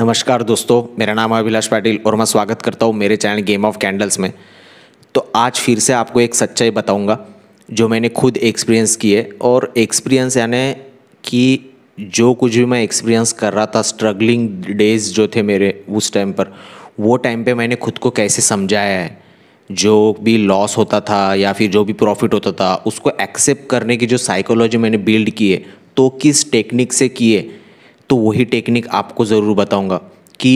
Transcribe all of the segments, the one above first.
नमस्कार दोस्तों मेरा नाम है अभिलाष पाटिल और मैं स्वागत करता हूँ मेरे चैनल गेम ऑफ कैंडल्स में तो आज फिर से आपको एक सच्चाई बताऊँगा जो मैंने खुद एक्सपीरियंस की है और एक्सपीरियंस यानी कि जो कुछ भी मैं एक्सपीरियंस कर रहा था स्ट्रगलिंग डेज जो थे मेरे उस टाइम पर वो टाइम पे मैंने खुद को कैसे समझाया है जो भी लॉस होता था या फिर जो भी प्रॉफिट होता था उसको एक्सेप्ट करने की जो साइकोलॉजी मैंने बिल्ड की है तो किस टेक्निक से किए तो वही टेक्निक आपको ज़रूर बताऊंगा कि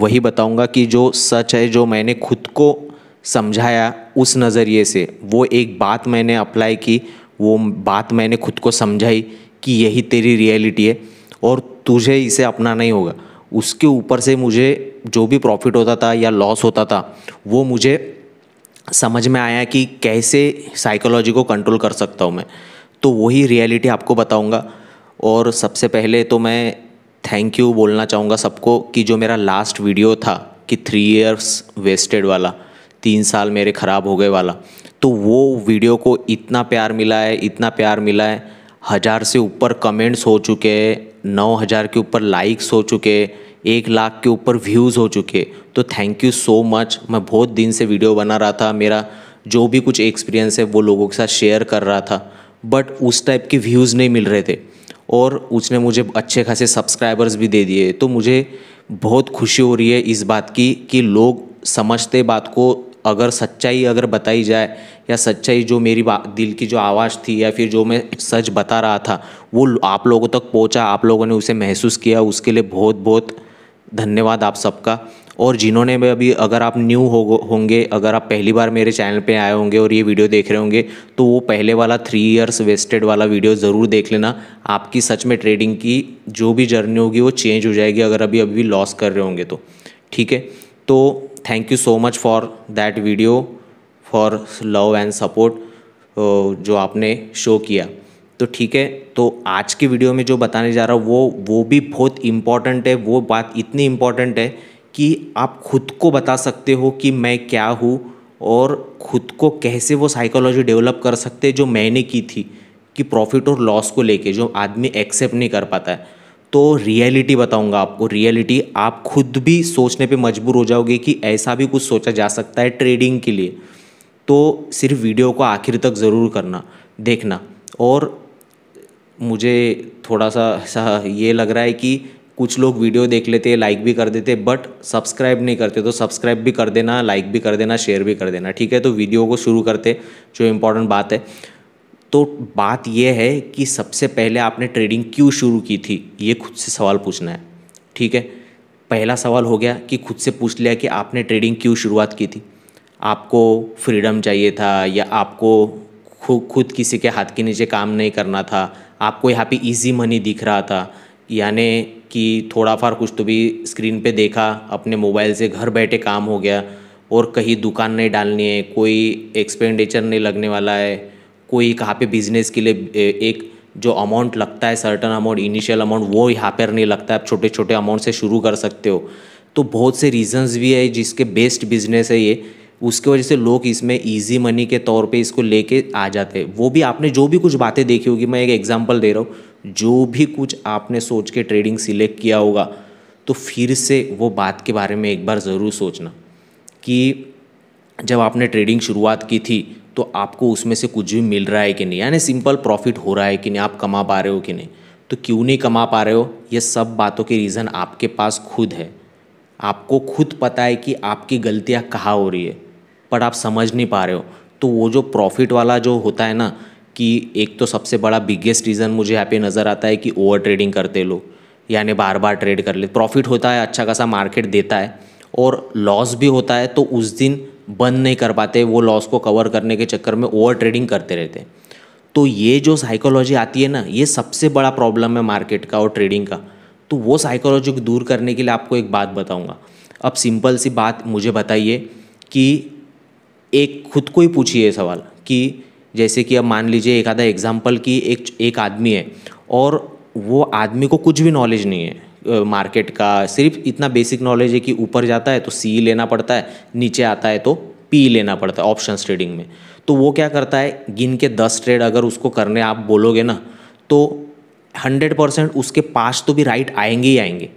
वही बताऊंगा कि जो सच है जो मैंने खुद को समझाया उस नज़रिए से वो एक बात मैंने अप्लाई की वो बात मैंने खुद को समझाई कि यही तेरी रियलिटी है और तुझे इसे अपना नहीं होगा उसके ऊपर से मुझे जो भी प्रॉफिट होता था या लॉस होता था वो मुझे समझ में आया कि कैसे साइकोलॉजी को कंट्रोल कर सकता हूँ मैं तो वही रियलिटी आपको बताऊँगा और सबसे पहले तो मैं थैंक यू बोलना चाहूँगा सबको कि जो मेरा लास्ट वीडियो था कि थ्री इयर्स वेस्टेड वाला तीन साल मेरे ख़राब हो गए वाला तो वो वीडियो को इतना प्यार मिला है इतना प्यार मिला है हज़ार से ऊपर कमेंट्स हो चुके हैं नौ हज़ार के ऊपर लाइक्स हो चुके हैं एक लाख के ऊपर व्यूज़ हो चुके तो थैंक यू सो मच मैं बहुत दिन से वीडियो बना रहा था मेरा जो भी कुछ एक्सपीरियंस है वो लोगों के साथ शेयर कर रहा था बट उस टाइप के व्यूज़ नहीं मिल रहे थे और उसने मुझे अच्छे खासे सब्सक्राइबर्स भी दे दिए तो मुझे बहुत खुशी हो रही है इस बात की कि लोग समझते बात को अगर सच्चाई अगर बताई जाए या सच्चाई जो मेरी बात दिल की जो आवाज़ थी या फिर जो मैं सच बता रहा था वो आप लोगों तक पहुंचा आप लोगों ने उसे महसूस किया उसके लिए बहुत बहुत धन्यवाद आप सबका और जिन्होंने भी अभी अगर आप न्यू हो होंगे अगर आप पहली बार मेरे चैनल पे आए होंगे और ये वीडियो देख रहे होंगे तो वो पहले वाला थ्री इयर्स वेस्टेड वाला वीडियो ज़रूर देख लेना आपकी सच में ट्रेडिंग की जो भी जर्नी होगी वो चेंज हो जाएगी अगर अभी अभी लॉस कर रहे होंगे तो ठीक है तो thank you so much for that video for love and support जो आपने शो किया तो ठीक है तो आज की वीडियो में जो बताने जा रहा हूँ वो वो भी बहुत इम्पॉर्टेंट है वो बात इतनी इम्पॉर्टेंट है कि आप खुद को बता सकते हो कि मैं क्या हूँ और खुद को कैसे वो साइकोलॉजी डेवलप कर सकते जो मैंने की थी कि प्रॉफिट और लॉस को लेके जो आदमी एक्सेप्ट नहीं कर पाता है तो रियलिटी बताऊंगा आपको रियलिटी आप खुद भी सोचने पे मजबूर हो जाओगे कि ऐसा भी कुछ सोचा जा सकता है ट्रेडिंग के लिए तो सिर्फ वीडियो को आखिर तक ज़रूर करना देखना और मुझे थोड़ा सा सा ये लग रहा है कि कुछ लोग वीडियो देख लेते लाइक भी कर देते बट सब्सक्राइब नहीं करते तो सब्सक्राइब भी कर देना लाइक भी कर देना शेयर भी कर देना ठीक है तो वीडियो को शुरू करते जो इम्पोर्टेंट बात है तो बात यह है कि सबसे पहले आपने ट्रेडिंग क्यों शुरू की थी ये खुद से सवाल पूछना है ठीक है पहला सवाल हो गया कि खुद से पूछ लिया कि आपने ट्रेडिंग क्यों शुरुआत की थी आपको फ्रीडम चाहिए था या आपको खुद किसी के हाथ के नीचे काम नहीं करना था आपको यहाँ पे इजी मनी दिख रहा था यानी कि थोड़ा फार कुछ तो भी स्क्रीन पे देखा अपने मोबाइल से घर बैठे काम हो गया और कहीं दुकान नहीं डालनी है कोई एक्सपेंडिचर नहीं लगने वाला है कोई कहाँ पे बिजनेस के लिए एक जो अमाउंट लगता है सर्टन अमाउंट इनिशियल अमाउंट वो यहाँ पर नहीं लगता है आप छोटे छोटे अमाउंट से शुरू कर सकते हो तो बहुत से रीजंस भी है जिसके बेस्ट बिजनेस है ये उसके वजह से लोग इसमें ईजी मनी के तौर पे इसको लेके आ जाते हैं वो भी आपने जो भी कुछ बातें देखी होगी मैं एक एग्जांपल दे रहा हूँ जो भी कुछ आपने सोच के ट्रेडिंग सिलेक्ट किया होगा तो फिर से वो बात के बारे में एक बार ज़रूर सोचना कि जब आपने ट्रेडिंग शुरुआत की थी तो आपको उसमें से कुछ भी मिल रहा है कि नहीं यानी सिंपल प्रॉफिट हो रहा है कि नहीं आप कमा पा रहे हो कि नहीं तो क्यों नहीं कमा पा रहे हो ये सब बातों के रीज़न आपके पास खुद है आपको खुद पता है कि आपकी गलतियाँ कहाँ हो रही है पर आप समझ नहीं पा रहे हो तो वो जो प्रॉफिट वाला जो होता है ना कि एक तो सबसे बड़ा बिगेस्ट रीज़न मुझे यहाँ पे नज़र आता है कि ओवर ट्रेडिंग करते लोग यानी बार बार ट्रेड कर ले प्रॉफिट होता है अच्छा खासा मार्केट देता है और लॉस भी होता है तो उस दिन बंद नहीं कर पाते वो लॉस को कवर करने के चक्कर में ओवर ट्रेडिंग करते रहते हैं तो ये जो साइकोलॉजी आती है ना ये सबसे बड़ा प्रॉब्लम है मार्केट का और ट्रेडिंग का तो वो साइकोलॉजी को दूर करने के लिए आपको एक बात बताऊँगा अब सिंपल सी बात मुझे बताइए कि एक खुद को ही पूछिए ये सवाल कि जैसे कि अब मान लीजिए एक आधा एग्जाम्पल कि एक एक आदमी है और वो आदमी को कुछ भी नॉलेज नहीं है मार्केट का सिर्फ इतना बेसिक नॉलेज है कि ऊपर जाता है तो सी लेना पड़ता है नीचे आता है तो पी लेना पड़ता है ऑप्शन ट्रेडिंग में तो वो क्या करता है गिन के दस ट्रेड अगर उसको करने आप बोलोगे ना तो हंड्रेड परसेंट उसके पास तो भी राइट आएंगे ही आएंगे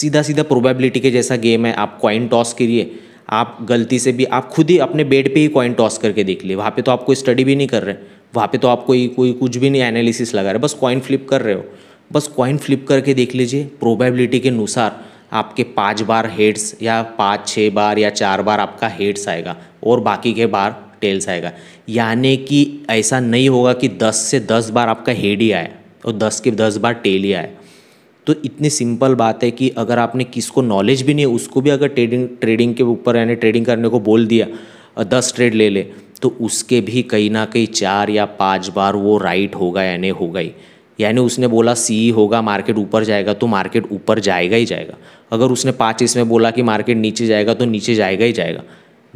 सीधा सीधा प्रोबेबिलिटी के जैसा गेम है आप कॉइन टॉस के लिए आप गलती से भी आप खुद ही अपने बेड पे ही कॉइन टॉस करके देख लिए वहाँ पे तो आप कोई स्टडी भी नहीं कर रहे वहाँ पे तो आप कोई कोई कुछ भी नहीं एनालिसिस लगा रहे बस कॉइन फ्लिप कर रहे हो बस कॉइन फ्लिप करके देख लीजिए प्रोबेबिलिटी के अनुसार आपके पाँच बार हेड्स या पाँच छः बार या चार बार आपका हेड्स आएगा और बाकी के बार टेल्स आएगा यानी कि ऐसा नहीं होगा कि दस से दस बार आपका हेड ही आए और दस के दस बार टेल ही आए तो इतनी सिंपल बात है कि अगर आपने किसको नॉलेज भी नहीं है उसको भी अगर ट्रेडिंग ट्रेडिंग के ऊपर यानी ट्रेडिंग करने को बोल दिया दस ट्रेड ले ले तो उसके भी कहीं ना कहीं चार या पाँच बार वो राइट होगा यानी होगा ही यानी उसने बोला सी होगा मार्केट ऊपर जाएगा तो मार्केट ऊपर जाएगा ही जाएगा अगर उसने पाँच इसमें बोला कि मार्केट नीचे जाएगा तो नीचे जाएगा ही जाएगा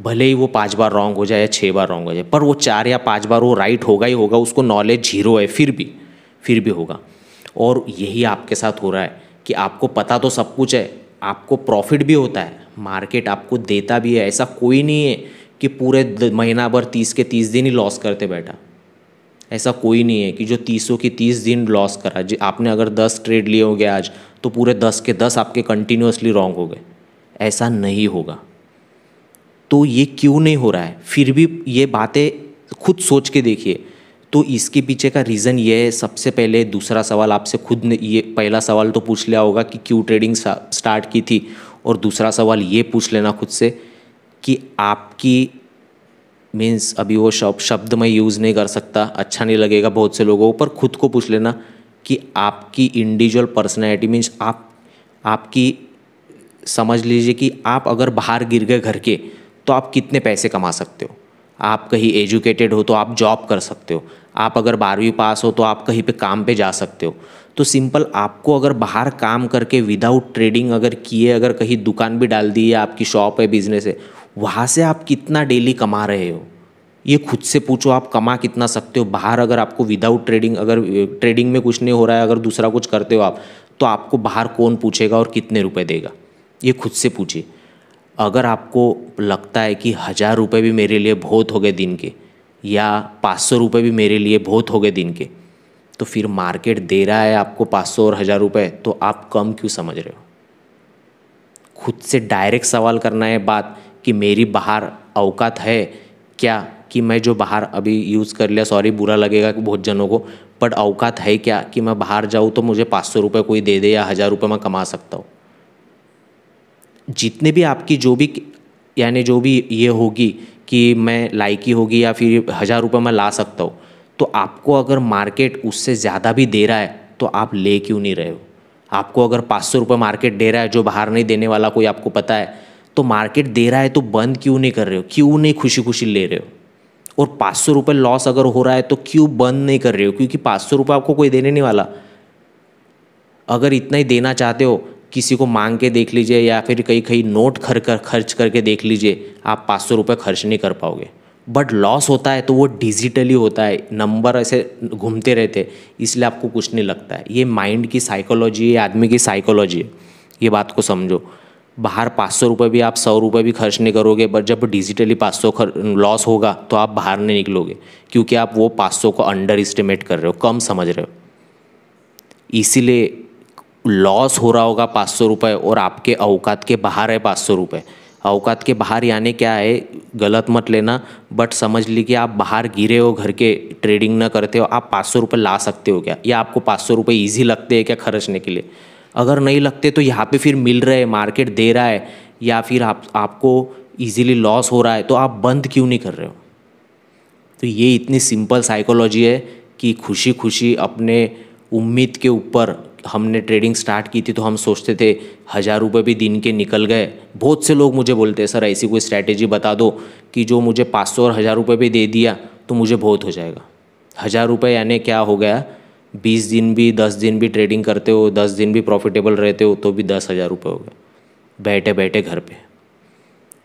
भले ही वो पाँच बार रॉन्ग हो जाए या छः बार रॉन्ग हो जाए पर वो चार या पाँच बार वो राइट होगा ही होगा उसको नॉलेज जीरो है फिर भी फिर भी होगा और यही आपके साथ हो रहा है कि आपको पता तो सब कुछ है आपको प्रॉफिट भी होता है मार्केट आपको देता भी है ऐसा कोई नहीं है कि पूरे महीना भर तीस के तीस दिन ही लॉस करते बैठा ऐसा कोई नहीं है कि जो तीसों के तीस दिन लॉस करा जी आपने अगर दस ट्रेड लिए होंगे आज तो पूरे दस के दस आपके कंटिन्यूसली रॉन्ग हो गए ऐसा नहीं होगा तो ये क्यों नहीं हो रहा है फिर भी ये बातें खुद सोच के देखिए तो इसके पीछे का रीज़न ये है सबसे पहले दूसरा सवाल आपसे खुद ने ये पहला सवाल तो पूछ लिया होगा कि क्यों ट्रेडिंग स्टार्ट की थी और दूसरा सवाल ये पूछ लेना खुद से कि आपकी मीन्स अभी वो शब्द शब्द मैं यूज़ नहीं कर सकता अच्छा नहीं लगेगा बहुत से लोगों पर खुद को पूछ लेना कि आपकी इंडिविजुअल पर्सनैलिटी मीन्स आप आपकी समझ लीजिए कि आप अगर बाहर गिर गए घर के तो आप कितने पैसे कमा सकते हो आप कहीं एजुकेटेड हो तो आप जॉब कर सकते हो आप अगर बारहवीं पास हो तो आप कहीं पे काम पे जा सकते हो तो सिंपल आपको अगर बाहर काम करके विदाउट ट्रेडिंग अगर किए अगर कहीं दुकान भी डाल दी है आपकी शॉप है बिजनेस है वहाँ से आप कितना डेली कमा रहे हो ये खुद से पूछो आप कमा कितना सकते हो बाहर अगर आपको विदाउट ट्रेडिंग अगर ट्रेडिंग में कुछ नहीं हो रहा है अगर दूसरा कुछ करते हो आप तो आपको बाहर कौन पूछेगा और कितने रुपए देगा ये खुद से पूछिए अगर आपको लगता है कि हज़ार रुपये भी मेरे लिए बहुत हो गए दिन के या पाँच सौ रुपये भी मेरे लिए बहुत हो गए दिन के तो फिर मार्केट दे रहा है आपको पाँच सौ और हज़ार रुपये तो आप कम क्यों समझ रहे हो खुद से डायरेक्ट सवाल करना है बात कि मेरी बाहर अवकात है क्या कि मैं जो बाहर अभी यूज़ कर लिया सॉरी बुरा लगेगा बहुत जनों को बट अवकात है क्या कि मैं बाहर जाऊँ तो मुझे पाँच सौ रुपये कोई दे दे या हज़ार रुपये मैं कमा सकता हूँ जितने भी आपकी जो भी यानी जो भी ये होगी कि मैं लाइकी होगी या फिर हज़ार रुपये मैं ला सकता हूँ तो आपको अगर मार्केट उससे ज़्यादा भी दे रहा है तो आप ले क्यों नहीं रहे हो आपको अगर पाँच सौ रुपये मार्केट दे रहा है जो बाहर नहीं देने वाला कोई आपको पता है तो मार्केट दे रहा है तो बंद क्यों नहीं कर रहे हो क्यों नहीं खुशी खुशी ले रहे हो और पाँच सौ रुपये लॉस अगर हो रहा है तो क्यों बंद नहीं कर रहे हो क्योंकि पाँच सौ रुपये आपको कोई देने नहीं वाला अगर इतना ही देना चाहते हो किसी को मांग के देख लीजिए या फिर कहीं कहीं नोट खर कर खर्च करके देख लीजिए आप पाँच सौ रुपये खर्च नहीं कर पाओगे बट लॉस होता है तो वो डिजिटली होता है नंबर ऐसे घूमते रहते इसलिए आपको कुछ नहीं लगता है ये माइंड की साइकोलॉजी है आदमी की साइकोलॉजी है ये बात को समझो बाहर पाँच सौ रुपये भी आप सौ रुपये भी खर्च नहीं करोगे बट जब डिजिटली पाँच सौ लॉस होगा तो आप बाहर नहीं निकलोगे क्योंकि आप वो पाँच सौ को अंडर इस्टिमेट कर रहे हो कम समझ रहे हो इसीलिए लॉस हो रहा होगा पाँच सौ रुपये और आपके अवकात के बाहर है पाँच सौ रुपये अवकात के बाहर यानी क्या है गलत मत लेना बट समझ लीजिए आप बाहर गिरे हो घर के ट्रेडिंग ना करते हो आप पाँच सौ रुपये ला सकते हो क्या या आपको पाँच सौ रुपये ईजी लगते हैं क्या खर्चने के लिए अगर नहीं लगते तो यहाँ पे फिर मिल रहे मार्केट दे रहा है या फिर आप आपको ईजिली लॉस हो रहा है तो आप बंद क्यों नहीं कर रहे हो तो ये इतनी सिंपल साइकोलॉजी है कि खुशी खुशी अपने उम्मीद के ऊपर हमने ट्रेडिंग स्टार्ट की थी तो हम सोचते थे हज़ार रुपये भी दिन के निकल गए बहुत से लोग मुझे बोलते हैं सर ऐसी कोई स्ट्रैटेजी बता दो कि जो मुझे पाँच सौ और हज़ार रुपये भी दे दिया तो मुझे बहुत हो जाएगा हज़ार रुपये यानी क्या हो गया बीस दिन भी दस दिन भी ट्रेडिंग करते हो दस दिन भी प्रॉफिटेबल रहते हो तो भी दस हज़ार रुपये हो गए बैठे बैठे घर पे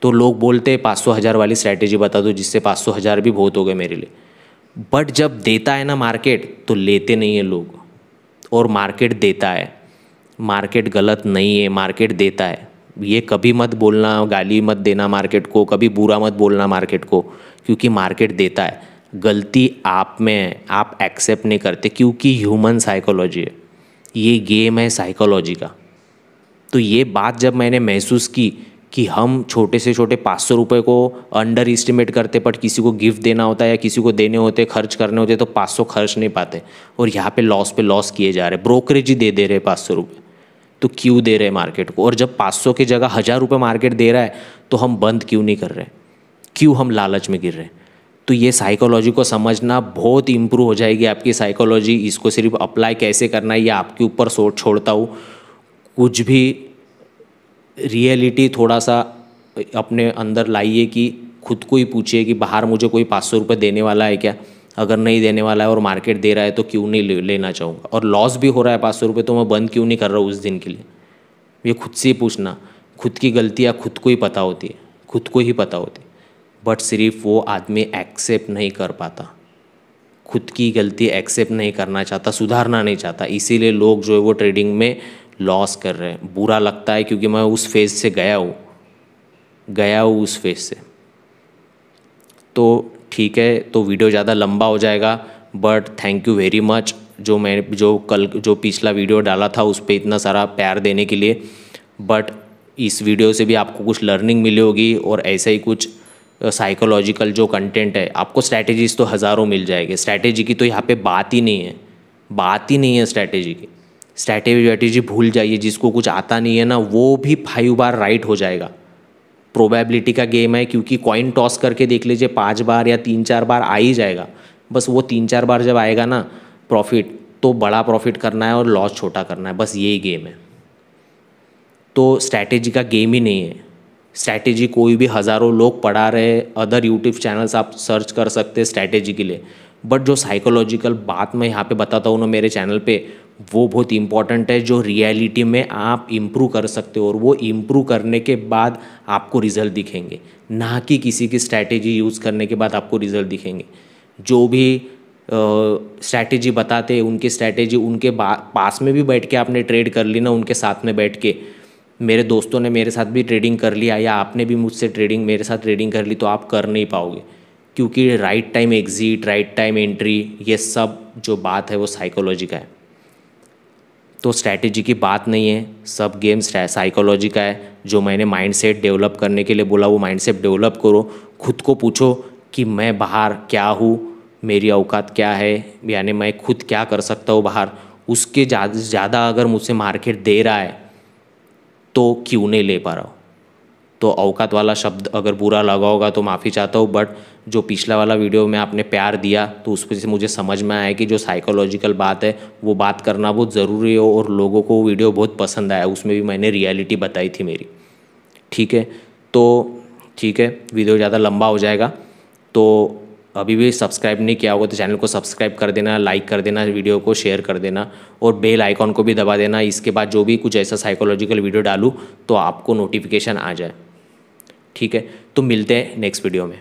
तो लोग बोलते हैं पाँच सौ हज़ार वाली स्ट्रैटेजी बता दो जिससे पाँच सौ हज़ार भी बहुत हो गए मेरे लिए बट जब देता है ना मार्केट तो लेते नहीं है लोग और मार्केट देता है मार्केट गलत नहीं है मार्केट देता है ये कभी मत बोलना गाली मत देना मार्केट को कभी बुरा मत बोलना मार्केट को क्योंकि मार्केट देता है गलती आप में है आप एक्सेप्ट नहीं करते क्योंकि ह्यूमन साइकोलॉजी है ये गेम है साइकोलॉजी का तो ये बात जब मैंने महसूस की कि हम छोटे से छोटे पाँच सौ रुपये को अंडर इस्टीमेट करते बट किसी को गिफ्ट देना होता है या किसी को देने होते खर्च करने होते तो पाँच सौ खर्च नहीं पाते और यहाँ पे लॉस पे लॉस किए जा रहे ब्रोकरेज ही दे दे रहे पाँच सौ रुपये तो क्यों दे रहे मार्केट को और जब पाँच सौ की जगह हज़ार रुपये मार्केट दे रहा है तो हम बंद क्यों नहीं कर रहे क्यों हम लालच में गिर रहे हैं तो ये साइकोलॉजी को समझना बहुत इम्प्रूव हो जाएगी आपकी साइकोलॉजी इसको सिर्फ अप्लाई कैसे करना है ये आपके ऊपर सोच छोड़ता हूँ कुछ भी रियलिटी थोड़ा सा अपने अंदर लाइए कि खुद को ही पूछिए कि बाहर मुझे कोई पाँच सौ रुपये देने वाला है क्या अगर नहीं देने वाला है और मार्केट दे रहा है तो क्यों नहीं लेना चाहूँगा और लॉस भी हो रहा है पाँच सौ रुपये तो मैं बंद क्यों नहीं कर रहा हूँ उस दिन के लिए ये खुद से ही पूछना खुद की गलतियाँ खुद को ही पता होती है खुद को ही पता होती है बट सिर्फ वो आदमी एक्सेप्ट नहीं कर पाता खुद की गलती एक्सेप्ट नहीं करना चाहता सुधारना नहीं चाहता इसीलिए लोग जो है वो ट्रेडिंग में लॉस कर रहे हैं बुरा लगता है क्योंकि मैं उस फेज़ से गया हूँ गया हूँ उस फेज़ से तो ठीक है तो वीडियो ज़्यादा लंबा हो जाएगा but thank you very much जो मैं जो कल जो पिछला वीडियो डाला था उस पर इतना सारा प्यार देने के लिए बट इस वीडियो से भी आपको कुछ लर्निंग मिली होगी और ऐसे ही कुछ साइकोलॉजिकल जो कंटेंट है आपको स्ट्रैटेजीज तो हज़ारों मिल जाएगी स्ट्रैटेजी की तो यहाँ पे बात ही नहीं है बात ही नहीं है स्ट्रैटेजी की स्ट्रैटेजी भूल जाइए जिसको कुछ आता नहीं है ना वो भी फाइव बार राइट हो जाएगा प्रोबेबिलिटी का गेम है क्योंकि कॉइन टॉस करके देख लीजिए पाँच बार या तीन चार बार आ ही जाएगा बस वो तीन चार बार जब आएगा ना प्रॉफिट तो बड़ा प्रॉफिट करना है और लॉस छोटा करना है बस यही गेम है तो स्ट्रैटेजी का गेम ही नहीं है स्ट्रैटेजी कोई भी हज़ारों लोग पढ़ा रहे अदर यूट्यूब चैनल्स आप सर्च कर सकते हैं स्ट्रैटेजी के लिए बट जो साइकोलॉजिकल बात मैं यहाँ पे बताता हूँ ना मेरे चैनल पे वो बहुत इम्पॉर्टेंट है जो रियलिटी में आप इम्प्रूव कर सकते हो और वो इम्प्रूव करने के बाद आपको रिजल्ट दिखेंगे ना कि किसी की स्ट्रैटेजी यूज़ करने के बाद आपको रिजल्ट दिखेंगे जो भी स्ट्रैटेजी बताते हैं उनकी स्ट्रैटेजी उनके पास में भी बैठ के आपने ट्रेड कर ली ना उनके साथ में बैठ के मेरे दोस्तों ने मेरे साथ भी ट्रेडिंग कर लिया या आपने भी मुझसे ट्रेडिंग मेरे साथ ट्रेडिंग कर ली तो आप कर नहीं पाओगे क्योंकि right time exit right time entry ये सब जो बात है वो साइकोलॉजी का है तो स्ट्रैटेजी की बात नहीं है सब गेम साइकोलॉजी का है जो मैंने माइंडसेट डेवलप करने के लिए बोला वो माइंडसेट डेवलप करो खुद को पूछो कि मैं बाहर क्या हूँ मेरी अवकात क्या है यानी मैं खुद क्या कर सकता हूँ बाहर उसके ज़्यादा अगर मुझसे मार्केट दे रहा है तो क्यों नहीं ले पा रहा हूँ तो अवकात वाला शब्द अगर बुरा लगा होगा तो माफ़ी चाहता हूँ बट जो पिछला वाला वीडियो में आपने प्यार दिया तो उस वजह से मुझे समझ में आया कि जो साइकोलॉजिकल बात है वो बात करना बहुत ज़रूरी हो और लोगों को वीडियो बहुत पसंद आया उसमें भी मैंने रियलिटी बताई थी मेरी ठीक है तो ठीक है वीडियो ज़्यादा लंबा हो जाएगा तो अभी भी सब्सक्राइब नहीं किया होगा तो चैनल को सब्सक्राइब कर देना लाइक कर देना वीडियो को शेयर कर देना और बेल आइकॉन को भी दबा देना इसके बाद जो भी कुछ ऐसा साइकोलॉजिकल वीडियो डालूँ तो आपको नोटिफिकेशन आ जाए ठीक है तो मिलते हैं नेक्स्ट वीडियो में